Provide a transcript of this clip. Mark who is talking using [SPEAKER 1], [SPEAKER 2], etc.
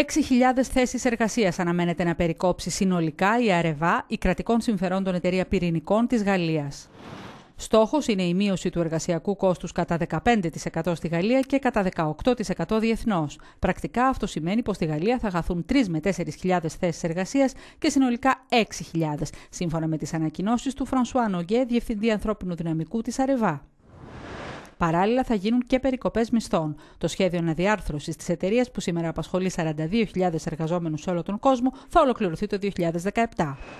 [SPEAKER 1] 6.000 θέσεις εργασίας αναμένεται να περικόψει συνολικά η Αρεβά, η κρατικών συμφερόντων εταιρεία πυρηνικών της Γαλλίας. Στόχος είναι η μείωση του εργασιακού κόστους κατά 15% στη Γαλλία και κατά 18% διεθνώς. Πρακτικά αυτό σημαίνει πως στη Γαλλία θα χαθούν 3 με 4.000 θέσεις εργασίας και συνολικά 6.000, σύμφωνα με τις ανακοινώσεις του Φρανσουά Νογκέ, Διευθυντή Ανθρώπινου Δυναμικού της Αρεβά. Παράλληλα, θα γίνουν και περικοπές μισθών. Το σχέδιο αναδιάρθρωσης της εταιρείας που σήμερα απασχολεί 42.000 εργαζόμενους σε όλο τον κόσμο θα ολοκληρωθεί το 2017.